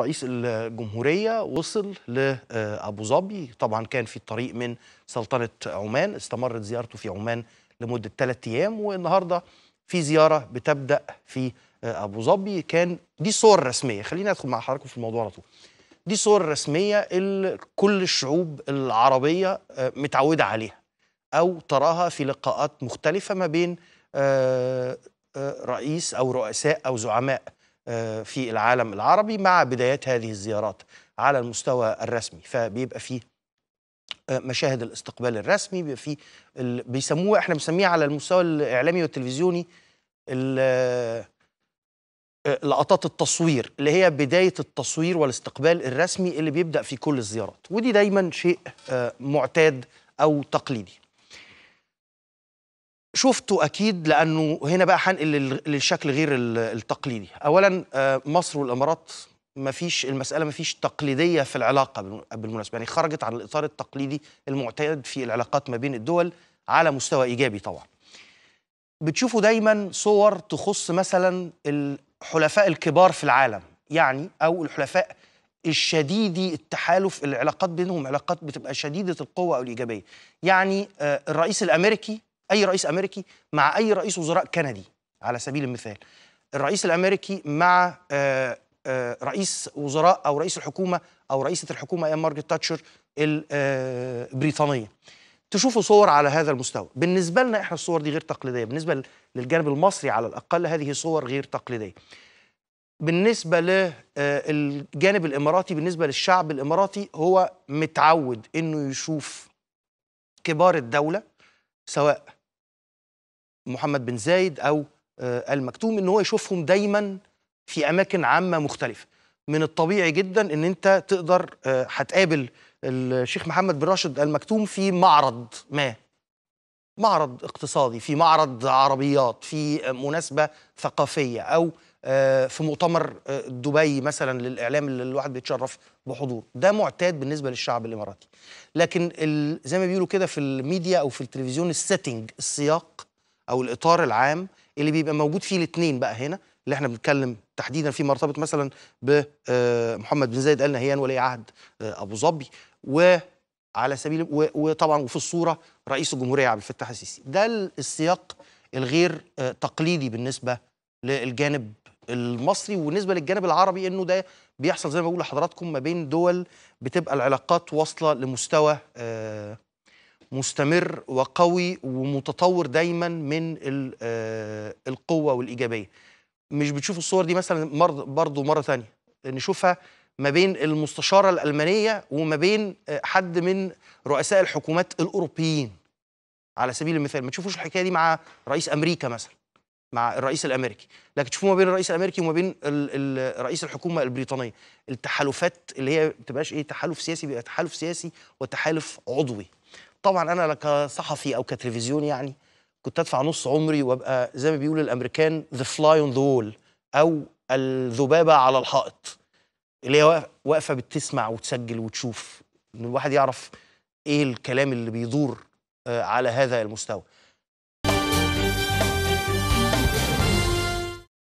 رئيس الجمهورية وصل لأبو ظبي طبعا كان في الطريق من سلطنة عمان استمرت زيارته في عمان لمدة ثلاثة أيام والنهاردة في زيارة بتبدأ في أبو ظبي كان دي صور رسمية خلينا أدخل مع حضراتكم في الموضوع على طول دي صور رسمية كل الشعوب العربية آه، متعودة عليها أو تراها في لقاءات مختلفة ما بين آه، آه، رئيس أو رؤساء أو زعماء آه، في العالم العربي مع بدايات هذه الزيارات على المستوى الرسمي فبيبقى فيه آه، مشاهد الاستقبال الرسمي بيبقى فيه بيسموه احنا بنسميه على المستوى الاعلامي والتلفزيوني آه، لقطات التصوير اللي هي بداية التصوير والاستقبال الرسمي اللي بيبدأ في كل الزيارات ودي دايما شيء معتاد أو تقليدي شفته اكيد لانه هنا بقى هنقل للشكل غير التقليدي اولا آه، مصر والامارات ما فيش المساله ما فيش تقليديه في العلاقه بالمناسبه يعني خرجت عن الاطار التقليدي المعتاد في العلاقات ما بين الدول على مستوى ايجابي طبعا بتشوفوا دايما صور تخص مثلا الحلفاء الكبار في العالم يعني او الحلفاء الشديدي التحالف العلاقات بينهم علاقات بتبقى شديده القوه او الايجابيه يعني آه، الرئيس الامريكي اي رئيس امريكي مع اي رئيس وزراء كندي على سبيل المثال الرئيس الامريكي مع آآ آه، آآ آه، رئيس وزراء او رئيس الحكومه او رئيسه الحكومه ايام مارجريت تاتشر البريطانيه آه، تشوفوا صور على هذا المستوى بالنسبه لنا احنا الصور دي غير تقليديه بالنسبه للجانب المصري على الاقل هذه صور غير تقليديه بالنسبة للجانب الإماراتي بالنسبة للشعب الإماراتي هو متعود إنه يشوف كبار الدولة سواء محمد بن زايد أو آه، المكتوم إن هو يشوفهم دايما في أماكن عامة مختلفة من الطبيعي جدا إن أنت تقدر آه، هتقابل الشيخ محمد بن راشد المكتوم في معرض ما معرض اقتصادي في معرض عربيات في مناسبة ثقافية أو آه، في مؤتمر دبي مثلا للاعلام اللي الواحد بيتشرف بحضور ده معتاد بالنسبه للشعب الاماراتي لكن زي ما بيقولوا كده في الميديا او في التلفزيون السيتنج السياق او الاطار العام اللي بيبقى موجود فيه الاثنين بقى هنا اللي احنا بنتكلم تحديدا في مرتبط مثلا بمحمد آه، بن زايد ال نهيان ولي عهد آه، ابو ظبي وعلى سبيل وطبعا وفي الصوره رئيس الجمهوريه عبد الفتاح السيسي ده السياق الغير آه، تقليدي بالنسبه للجانب المصري وبالنسبه للجانب العربي انه ده بيحصل زي ما بقول لحضراتكم ما بين دول بتبقى العلاقات واصله لمستوى آه مستمر وقوي ومتطور دايما من آه، القوه والايجابيه مش بتشوف الصور دي مثلا برضه مره ثانيه نشوفها ما بين المستشاره الالمانيه وما بين آه، حد من رؤساء الحكومات الاوروبيين على سبيل المثال ما تشوفوش الحكايه دي مع رئيس امريكا مثلا مع الرئيس الامريكي لكن تشوفوا ما بين الرئيس الامريكي وما بين رئيس الحكومه البريطانيه التحالفات اللي هي ما بتبقاش ايه تحالف سياسي بيبقى تحالف سياسي وتحالف عضوي طبعا انا كصحفي او كتلفزيون يعني كنت ادفع نص عمري وابقى زي ما بيقول الامريكان ذا فلاي اون ذا وول او الذبابه على الحائط اللي هي واقفه بتسمع وتسجل وتشوف ان الواحد يعرف ايه الكلام اللي بيدور آه، على هذا المستوى